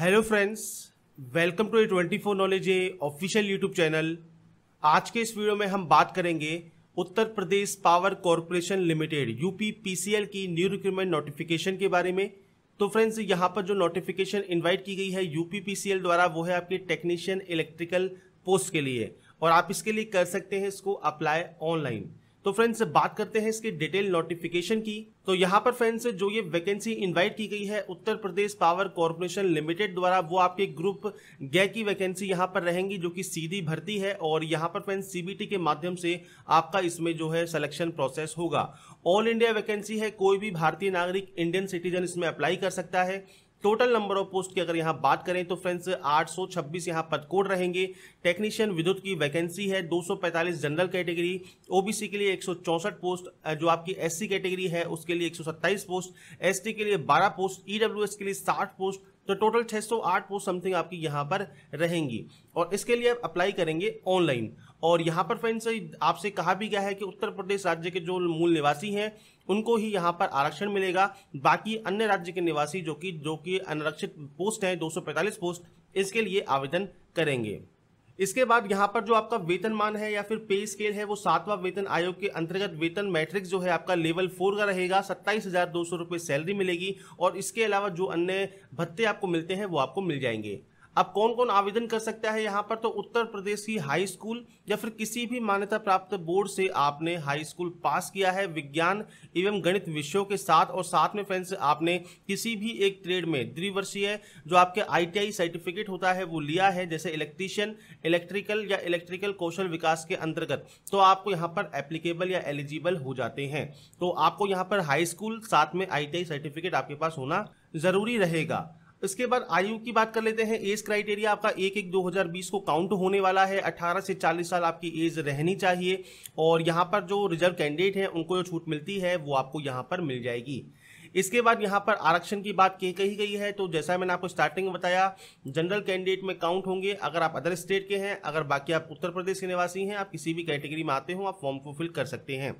hello friends welcome to A twenty four knowledge a official YouTube channel आज के इस video में हम बात करेंगे Uttar Pradesh power corporation limited UP PCL की न्यू रिक्रूटमेंट नोटिफिकेशन के बारे में तो फ्रेंड्स यहाँ पर जो नोटिफिकेशन इनवाइट की गई है यूपी पीसीएल द्वारा वो है आपके टेक्नीशियन इलेक्ट्रिकल पोस्ट के लिए और आप इसके लिए कर सकते हैं इसको अप्लाई ऑनलाइन तो फ्रेंड्स बात करते हैं इसके डिटेल नोटिफिकेशन की तो यहाँ पर फ्रेंड्स जो ये वैकेंसी इनवाइट की गई है Uttar Pradesh power corporation limited द्वारा वो आपके ग्रुप गै की वैकेंसी यहाँ पर रहेंगी जो कि सीधी भर्ती है और यहाँ पर फ्रेंड्स सीबीटी के माध्यम से आपका इसमें जो है सिलेक्शन प्रोसेस होगा ऑल इंडिया वैकेंसी है कोई भी भारतीय नागरिक इंडियन सिटीजन इसमें अप्लाई कर सकता है टोटल नंबर ऑफ पोस्ट की अगर यहाँ बात करें तो फ्रेंड्स 826 यहाँ पद कोड रहेंगे टेक्नीशियन विद्युत की वैकेंसी है 245 जनरल कैटेगरी ओबीसी के लिए 164 पोस्ट जो आपकी एससी कैटेगरी है उसके लिए 127 पोस्ट एसटी के लिए 12 पोस्ट ईडब्ल्यूएस के लिए 60 पोस्ट तो टोटल 608 पोस्ट समथिंग आपकी यहाँ पर रहेंगी और इसके लिए आप अप्लाई करेंगे ऑनलाइन और यहाँ पर फ्रेंड्स आपसे कहा भी गया है कि उत्तर प्रदेश राज्य के जो मूल निवासी हैं उनको ही यहाँ पर आरक्षण मिलेगा बाकी अन्य राज्य के निवासी जो कि जो कि अनारक्षित पोस्ट हैं 245 पोस्ट इसके लिए आवेदन करेंगे इसके बाद यहाँ पर जो आपका वेतनमान है या फिर पे स्केल है वो सातवां वेतन आयोग के अंतर्गत वेतन मैट्रिक्स जो है आपका लेवल फोर का रहेगा सत्ताईस हजार दो सौ रुपये सैलरी मिलेगी और इसके अलावा जो अन्य भत्ते आपको मिलते हैं वो आपको मिल जाएंगे अब कौन कौन आवेदन कर सकता है यहाँ पर तो उत्तर प्रदेश की हाई स्कूल या फिर किसी भी मान्यता प्राप्त बोर्ड से आपने हाई स्कूल पास किया है विज्ञान एवं गणित विषयों के साथ और साथ में फ्रेंड्स आपने किसी भी एक ट्रेड में द्विवर्षीय जो आपके आईटीआई सर्टिफिकेट होता है वो लिया है जैसे इलेक्ट्रीशियन इलेक्ट्रिकल या इलेक्ट्रिकल कौशल विकास के अंतर्गत तो आपको यहाँ पर एप्लीकेबल या एलिजिबल हो जाते हैं तो आपको यहाँ पर हाई स्कूल साथ में आई सर्टिफिकेट आपके पास होना जरूरी रहेगा इसके बाद आयु की बात कर लेते हैं एज क्राइटेरिया आपका एक एक 2020 को काउंट होने वाला है 18 से 40 साल आपकी एज रहनी चाहिए और यहाँ पर जो रिजर्व कैंडिडेट हैं उनको जो छूट मिलती है वो आपको यहाँ पर मिल जाएगी इसके बाद यहाँ पर आरक्षण की बात कही कही गई है तो जैसा मैंने आपको स्टार्टिंग में बताया जनरल कैंडिडेट में काउंट होंगे अगर आप अदर स्टेट के हैं अगर बाकी आप उत्तर प्रदेश के निवासी हैं आप किसी भी कैटेगरी में आते हो आप फॉर्म को फिल कर सकते हैं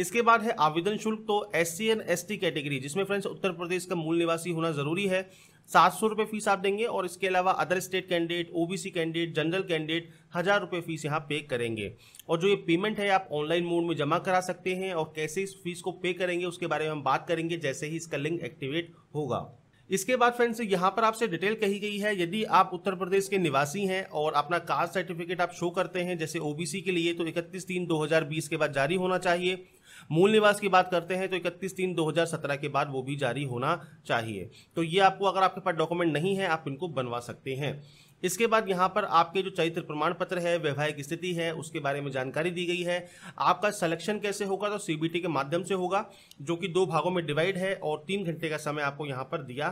इसके बाद है आवेदन शुल्क तो S C and S T category जिसमें फ्रेंड्स उत्तर प्रदेश का मूल निवासी होना जरूरी है सात सौ रुपये फीस आप देंगे और इसके अलावा other state candidate OBC candidate general candidate हज़ार रुपये फीस यहाँ पे करेंगे और जो ये पेमेंट है आप ऑनलाइन मोड में जमा करा सकते हैं और कैसे इस फीस को पे करेंगे उसके बारे में हम बात करेंगे जैसे ही इसका लिंक एक्टिवेट होगा इसके बाद फ्रेंड्स यहाँ पर आपसे डिटेल कही गई है यदि आप उत्तर प्रदेश के निवासी हैं और अपना कास्ट सर्टिफिकेट आप शो करते हैं जैसे ओबीसी के लिए तो 31 तीन 2020 के बाद जारी होना चाहिए मूल निवास की बात करते हैं तो 31 तीन 2017 के बाद वो भी जारी होना चाहिए तो ये आपको अगर आपके पास डॉक्यूमेंट नहीं है आप इनको बनवा सकते हैं इसके बाद यहाँ पर आपके जो चरित्र प्रमाण पत्र है वैवाहिक स्थिति है उसके बारे में जानकारी दी गई है आपका सिलेक्शन कैसे होगा तो सीबीटी के माध्यम से होगा जो कि दो भागों में डिवाइड है और तीन घंटे का समय आपको यहाँ पर दिया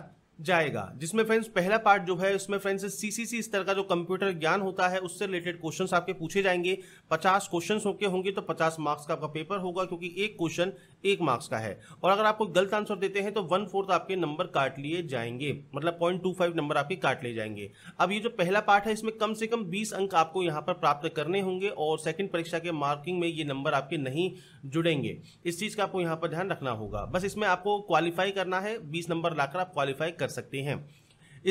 जाएगा जिसमें फ्रेंड्स पहला पार्ट जो है उसमें फ्रेंड्स सीसीसी स्तर का जो कंप्यूटर ज्ञान होता है उससे रिलेटेड क्वेश्चन आपके पूछे जाएंगे पचास क्वेश्चन होके होंगे तो पचास मार्क्स का आपका पेपर होगा क्योंकि एक क्वेश्चन एक मार्क्स का है और अगर आपको गलत आंसर देते हैं तो वन फोर्थ आपके नंबर काट लिए जाएंगे मतलब पॉइंट टू फाइव नंबर आपके काट लिए जाएंगे अब ये जो पहला पार्ट है इसमें कम से कम बीस अंक आपको यहाँ पर प्राप्त करने होंगे और सेकेंड परीक्षा के मार्किंग में ये नंबर आपके नहीं जुड़ेंगे इस चीज़ का आपको यहाँ पर ध्यान रखना होगा बस इसमें आपको क्वालिफाई करना है बीस नंबर लाकर आप क्वालिफाई कर सकते हैं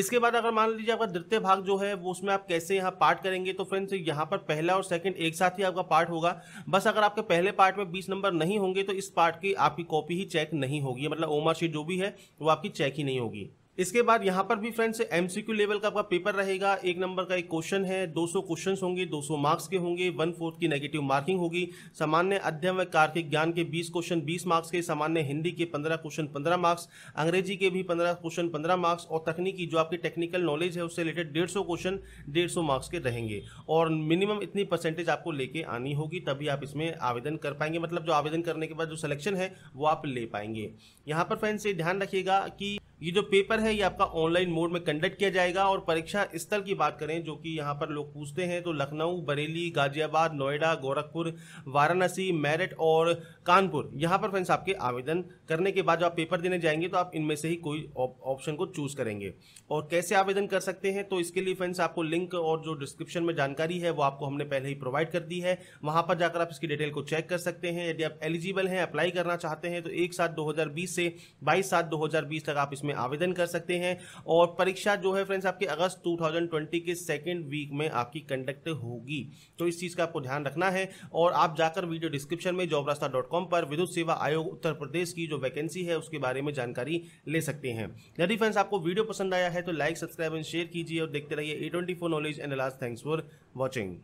इसके बाद अगर मान लीजिए आपका द्वितीय भाग जो है वो उसमें आप कैसे यहाँ पार्ट करेंगे तो फ्रेंड्स यहाँ पर पहला और सेकंड एक साथ ही आपका पार्ट होगा बस अगर आपके पहले पार्ट में 20 नंबर नहीं होंगे तो इस पार्ट की आपकी कॉपी ही चेक नहीं होगी मतलब ओमर शीट जो भी है वो आपकी चेक ही नहीं होगी इसके बाद यहाँ पर भी फ्रेंड्स एमसीक्यू लेवल का आपका पेपर रहेगा एक नंबर का एक क्वेश्चन है 200 क्वेश्चन होंगे 200 मार्क्स के होंगे वन फोर्थ की नेगेटिव मार्किंग होगी सामान्य अध्ययन व कार्तिक ज्ञान के 20 क्वेश्चन 20 मार्क्स के सामान्य हिंदी के 15 क्वेश्चन 15 मार्क्स अंग्रेजी के भी 15 क्वेश्चन 15 मार्क्स और तकनीकी जो आपकी टेक्निकल नॉलेज है उससे रिलेटेड डेढ़ क्वेश्चन डेढ़ मार्क्स के रहेंगे और मिनिमम इतनी परसेंटेज आपको लेके आनी होगी तभी आप इसमें आवेदन कर पाएंगे मतलब जो आवेदन करने के बाद जो सिलेक्शन है वो आप ले पाएंगे यहाँ पर फ्रेंड्स ये ध्यान रखिएगा कि ये जो पेपर है ये आपका ऑनलाइन मोड में कंडक्ट किया जाएगा और परीक्षा स्थल की बात करें जो कि यहाँ पर लोग पूछते हैं तो लखनऊ बरेली गाजियाबाद नोएडा गोरखपुर वाराणसी मेरठ और कानपुर यहाँ पर फ्रेंड्स आपके आवेदन करने के बाद जब आप पेपर देने जाएंगे तो आप इनमें से ही कोई ऑप्शन को चूज करेंगे और कैसे आवेदन कर सकते हैं तो इसके लिए फ्रेंड्स आपको लिंक और जो डिस्क्रिप्शन में जानकारी है वो आपको हमने पहले ही प्रोवाइड कर दी है वहाँ पर जाकर आप इसकी डिटेल को चेक कर सकते हैं यदि आप एलिजिबल हैं अप्लाई करना चाहते हैं तो एक सात दो से बाईस सात दो तक आप इसमें में आवेदन कर सकते हैं और परीक्षा जो है फ्रेंड्स आपके अगस्त 2020 के सेकेंड वीक में आपकी कंडक्ट होगी तो इस चीज़ का आपको ध्यान रखना है और आप जाकर वीडियो डिस्क्रिप्शन में जॉब रास्ता डॉट कॉम पर विद्युत सेवा आयोग उत्तर प्रदेश की जो वैकेंसी है उसके बारे में जानकारी ले सकते हैं यदि फ्रेंड्स आपको वीडियो पसंद आया है तो लाइक सब्सक्राइब एंड शेयर कीजिए और देखते रहिए A twenty knowledge and last thanks for watching